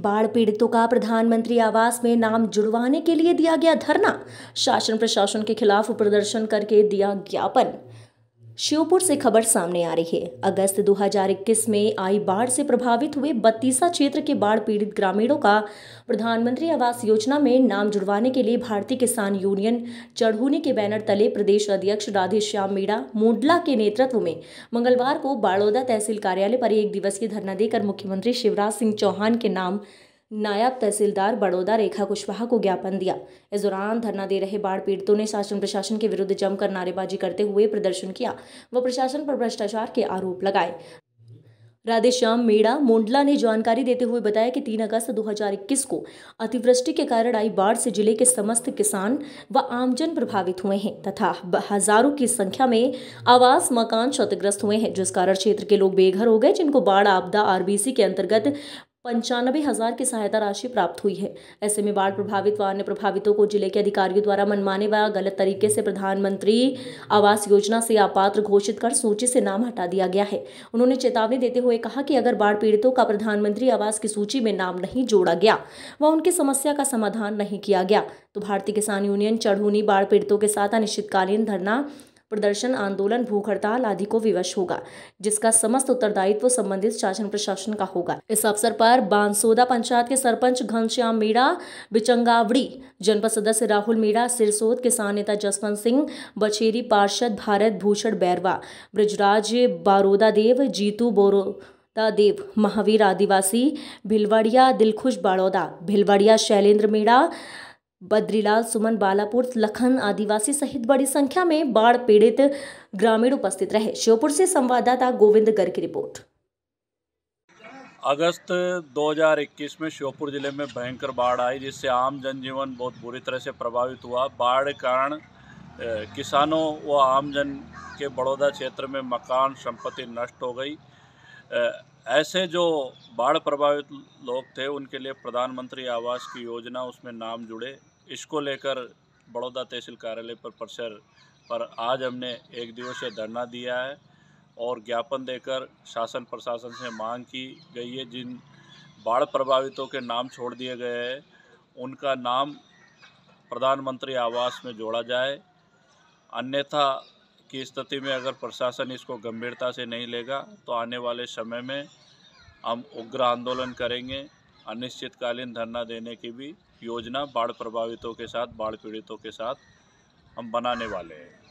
बाढ़ पीड़ितों का प्रधानमंत्री आवास में नाम जुड़वाने के लिए दिया गया धरना शासन प्रशासन के खिलाफ प्रदर्शन करके दिया ज्ञापन श्योपुर से खबर सामने आ रही है अगस्त 2021 में आई बाढ़ से प्रभावित हुए बत्तीसा क्षेत्र के बाढ़ पीड़ित ग्रामीणों का प्रधानमंत्री आवास योजना में नाम जुड़वाने के लिए भारतीय किसान यूनियन चढ़ूने के बैनर तले प्रदेश अध्यक्ष राधेश्याम मीणा मुंडला के नेतृत्व में मंगलवार को बाड़ौदा तहसील कार्यालय पर एक दिवसीय धरना देकर मुख्यमंत्री शिवराज सिंह चौहान के नाम नायब तहसीलदार बड़ौदा रेखा कुशवाहा को ज्ञापन दिया इस दौरान धरना दे रहे बाढ़ पीड़ितों ने शासन प्रशासन के विरुद्ध जमकर नारेबाजी करते हुए प्रदर्शन किया व प्रशासन पर भ्रष्टाचार के आरोप लगाए राधेश्याम मेड़ा मुंडला ने जानकारी देते हुए बताया कि 3 अगस्त 2021 को अतिवृष्टि के कारण आई बाढ़ से जिले के समस्त किसान व आमजन प्रभावित हुए हैं तथा हजारों की संख्या में आवास मकान क्षतिग्रस्त हुए हैं जिस कारण क्षेत्र के लोग बेघर हो गए जिनको बाढ़ आपदा आरबीसी के अंतर्गत पंचानबे हज़ार की सहायता राशि प्राप्त हुई है ऐसे में बाढ़ प्रभावित व अन्य प्रभावितों को जिले के अधिकारियों द्वारा मनमाने व गलत तरीके से प्रधानमंत्री आवास योजना से अपात्र घोषित कर सूची से नाम हटा दिया गया है उन्होंने चेतावनी देते हुए कहा कि अगर बाढ़ पीड़ितों का प्रधानमंत्री आवास की सूची में नाम नहीं जोड़ा गया व उनकी समस्या का समाधान नहीं किया गया तो भारतीय किसान यूनियन चढ़ूनी बाढ़ पीड़ितों के साथ अनिश्चितकालीन धरना प्रदर्शन आंदोलन भूख हड़ताल आदि को विवश होगा जिसका समस्त उत्तरदायित्व संबंधित शासन प्रशासन का होगा इस अवसर पर बांसोदा पंचायत के सरपंच घनश्याम मीणा बिचंगावड़ी जनपद सदस्य राहुल मीणा सिरसोद किसान नेता जसवंत सिंह बछेरी पार्षद भारत भूषण बैरवा ब्रजराज बारोदा देव जीतू बोरो देव महावीर आदिवासी भिलवाड़िया दिलखुश बाड़ौदा भिलवाड़िया शैलेंद्र मीणा बद्रीलाल सुमन बालापुर लखन आदिवासी सहित बड़ी संख्या में बाढ़ पीड़ित ग्रामीण उपस्थित रहे श्योपुर से संवाददाता गोविंद गर्ग की रिपोर्ट अगस्त 2021 में श्योपुर जिले में भयंकर बाढ़ आई जिससे आम जनजीवन बहुत बुरी तरह से प्रभावित हुआ बाढ़ कारण किसानों व आमजन के बड़ौदा क्षेत्र में मकान संपत्ति नष्ट हो गई ऐसे जो बाढ़ प्रभावित लोग थे उनके लिए प्रधानमंत्री आवास की योजना उसमें नाम जुड़े इसको लेकर बड़ौदा तहसील कार्यालय पर परिसर पर आज हमने एक दिवसीय धरना दिया है और ज्ञापन देकर शासन प्रशासन से मांग की गई है जिन बाढ़ प्रभावितों के नाम छोड़ दिए गए हैं उनका नाम प्रधानमंत्री आवास में जोड़ा जाए अन्यथा की स्थिति में अगर प्रशासन इसको गंभीरता से नहीं लेगा तो आने वाले समय में हम उग्र आंदोलन करेंगे अनिश्चितकालीन धरना देने की भी योजना बाढ़ प्रभावितों के साथ बाढ़ पीड़ितों के साथ हम बनाने वाले हैं